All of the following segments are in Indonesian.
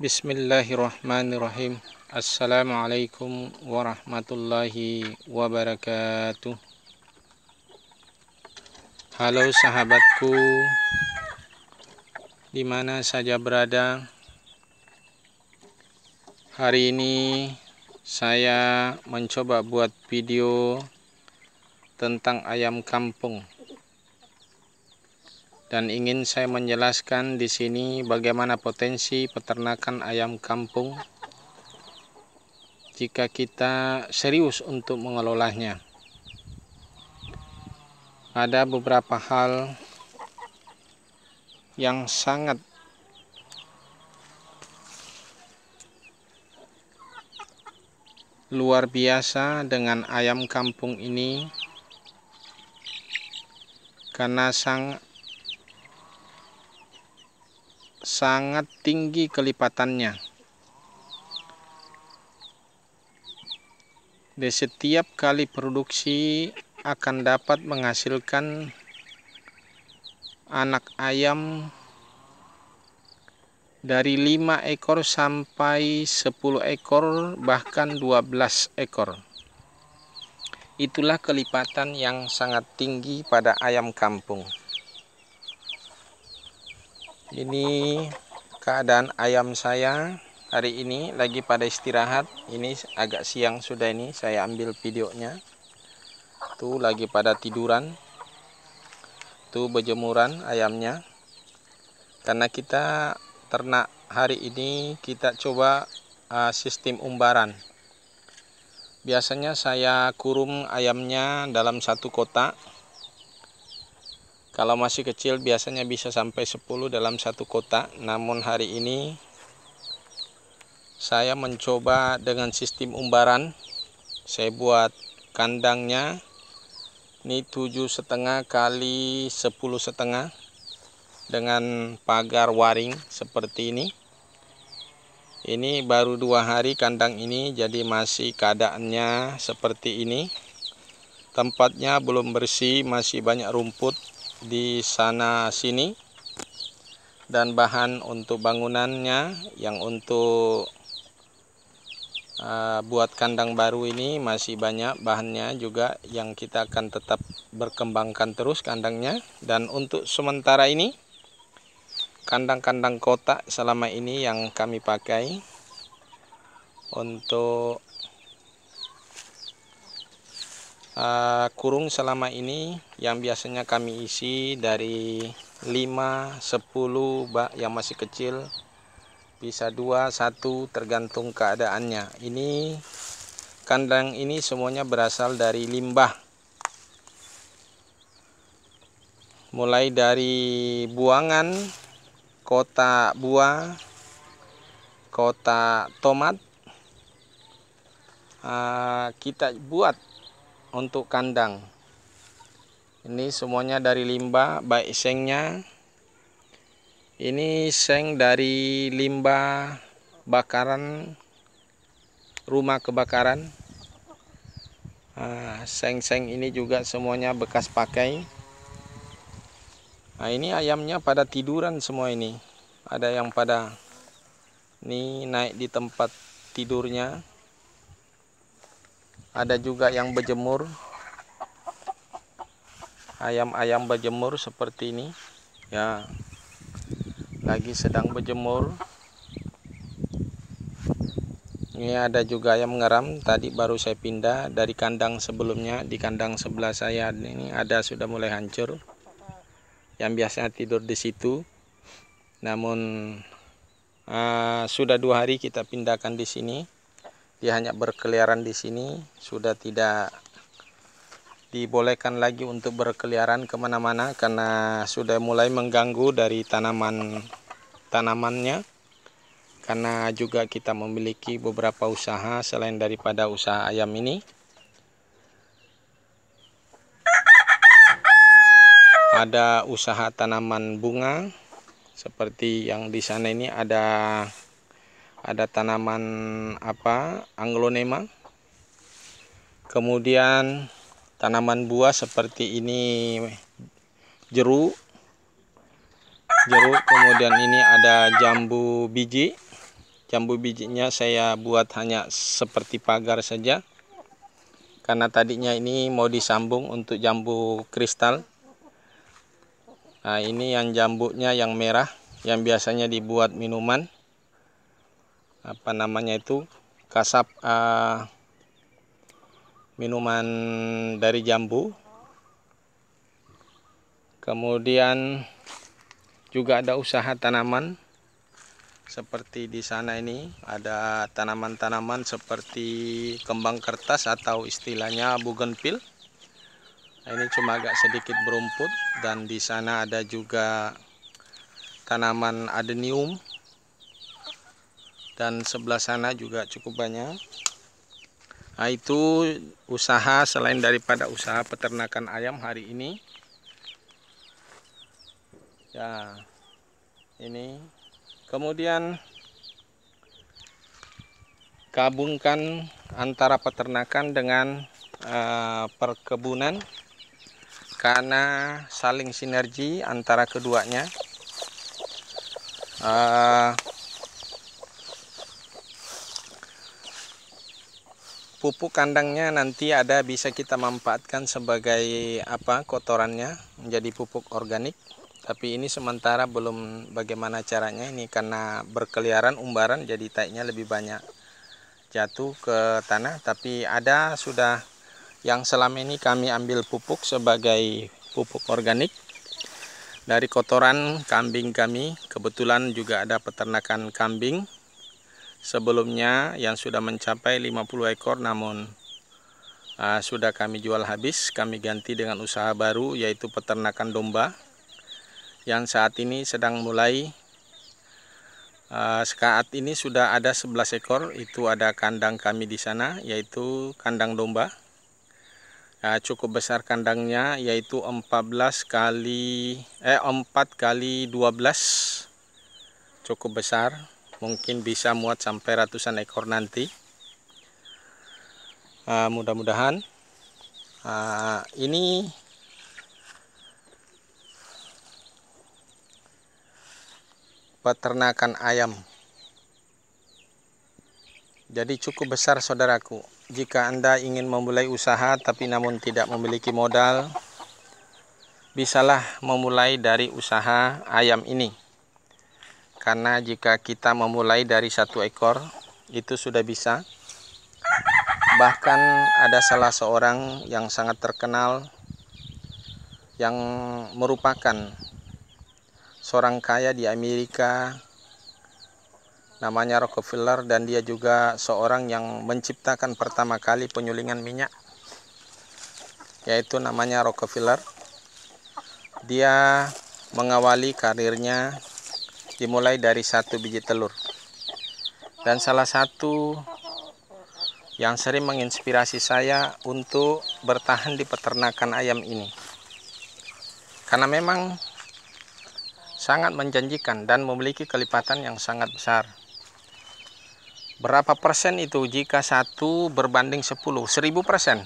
Bismillahirrahmanirrahim. Assalamualaikum warahmatullahi wabarakatuh. Halo sahabatku, dimana saja berada. Hari ini saya mencoba buat video tentang ayam kampung dan ingin saya menjelaskan di sini bagaimana potensi peternakan ayam kampung jika kita serius untuk mengelolanya. Ada beberapa hal yang sangat luar biasa dengan ayam kampung ini karena sang sangat tinggi kelipatannya. Di setiap kali produksi akan dapat menghasilkan anak ayam dari 5 ekor sampai 10 ekor bahkan 12 ekor. Itulah kelipatan yang sangat tinggi pada ayam kampung ini keadaan ayam saya hari ini lagi pada istirahat ini agak siang sudah ini saya ambil videonya tuh lagi pada tiduran tuh berjemuran ayamnya karena kita ternak hari ini kita coba uh, sistem umbaran biasanya saya kurung ayamnya dalam satu kotak kalau masih kecil biasanya bisa sampai 10 dalam satu kotak. Namun hari ini saya mencoba dengan sistem umbaran. Saya buat kandangnya ini tujuh setengah kali sepuluh setengah dengan pagar waring seperti ini. Ini baru dua hari kandang ini jadi masih keadaannya seperti ini. Tempatnya belum bersih, masih banyak rumput di sana sini dan bahan untuk bangunannya yang untuk uh, buat kandang baru ini masih banyak bahannya juga yang kita akan tetap berkembangkan terus kandangnya dan untuk sementara ini kandang-kandang kotak selama ini yang kami pakai untuk Eh, kurung selama ini yang biasanya kami isi dari 5 10 bak yang masih kecil bisa 2 1 tergantung keadaannya ini kandang ini semuanya berasal dari limbah mulai dari buangan kota buah kota tomat eh, kita buat untuk kandang ini semuanya dari limbah baik sengnya ini seng dari limbah bakaran rumah kebakaran ah, seng-seng ini juga semuanya bekas pakai nah ini ayamnya pada tiduran semua ini ada yang pada ini naik di tempat tidurnya ada juga yang berjemur ayam-ayam berjemur seperti ini ya lagi sedang berjemur ini ada juga ayam ngeram tadi baru saya pindah dari kandang sebelumnya di kandang sebelah saya ini ada sudah mulai hancur yang biasanya tidur di situ namun uh, sudah dua hari kita pindahkan di sini dia hanya berkeliaran di sini sudah tidak dibolehkan lagi untuk berkeliaran kemana-mana karena sudah mulai mengganggu dari tanaman tanamannya karena juga kita memiliki beberapa usaha selain daripada usaha ayam ini ada usaha tanaman bunga seperti yang di sana ini ada ada tanaman apa anglonema kemudian tanaman buah seperti ini jeruk jeruk kemudian ini ada jambu biji jambu bijinya saya buat hanya seperti pagar saja karena tadinya ini mau disambung untuk jambu kristal nah ini yang jambunya yang merah yang biasanya dibuat minuman apa namanya itu kasap uh, minuman dari jambu kemudian juga ada usaha tanaman seperti di sana ini ada tanaman-tanaman seperti kembang kertas atau istilahnya bougainville nah, ini cuma agak sedikit berumput dan di sana ada juga tanaman adenium dan sebelah sana juga cukup banyak nah itu usaha selain daripada usaha peternakan ayam hari ini ya ini kemudian gabungkan antara peternakan dengan uh, perkebunan karena saling sinergi antara keduanya uh, pupuk kandangnya nanti ada bisa kita manfaatkan sebagai apa kotorannya menjadi pupuk organik tapi ini sementara belum bagaimana caranya ini karena berkeliaran umbaran jadi taiknya lebih banyak jatuh ke tanah tapi ada sudah yang selama ini kami ambil pupuk sebagai pupuk organik dari kotoran kambing kami kebetulan juga ada peternakan kambing sebelumnya yang sudah mencapai 50 ekor namun uh, sudah kami jual habis kami ganti dengan usaha baru yaitu peternakan domba yang saat ini sedang mulai uh, saat ini sudah ada 11 ekor itu ada kandang kami di sana yaitu kandang domba uh, cukup besar kandangnya yaitu 14 kali eh 4 kali 12 cukup besar mungkin bisa muat sampai ratusan ekor nanti uh, mudah-mudahan uh, ini peternakan ayam jadi cukup besar saudaraku jika anda ingin memulai usaha tapi namun tidak memiliki modal bisalah memulai dari usaha ayam ini karena jika kita memulai dari satu ekor itu sudah bisa bahkan ada salah seorang yang sangat terkenal yang merupakan seorang kaya di Amerika namanya Rockefeller dan dia juga seorang yang menciptakan pertama kali penyulingan minyak yaitu namanya Rockefeller dia mengawali karirnya dimulai dari satu biji telur dan salah satu yang sering menginspirasi saya untuk bertahan di peternakan ayam ini karena memang sangat menjanjikan dan memiliki kelipatan yang sangat besar berapa persen itu jika satu berbanding 10 1000 persen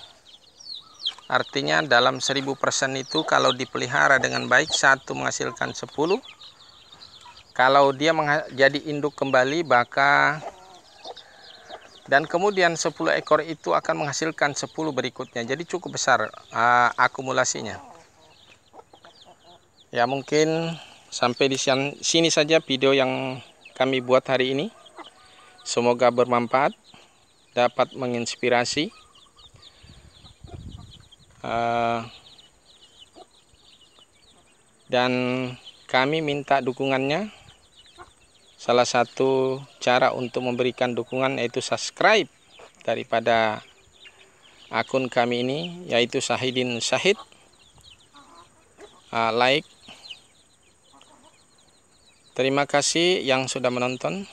artinya dalam 1000 persen itu kalau dipelihara dengan baik satu menghasilkan 10 kalau dia menjadi induk kembali maka dan kemudian 10 ekor itu akan menghasilkan 10 berikutnya jadi cukup besar uh, akumulasinya ya mungkin sampai di sini saja video yang kami buat hari ini semoga bermanfaat dapat menginspirasi uh, dan kami minta dukungannya salah satu cara untuk memberikan dukungan yaitu subscribe daripada akun kami ini yaitu Sahidin Sahid uh, ah, like terima kasih yang sudah menonton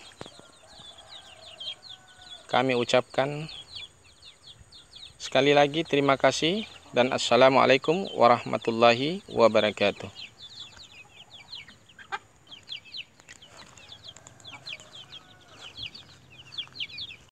kami ucapkan sekali lagi terima kasih dan assalamualaikum warahmatullahi wabarakatuh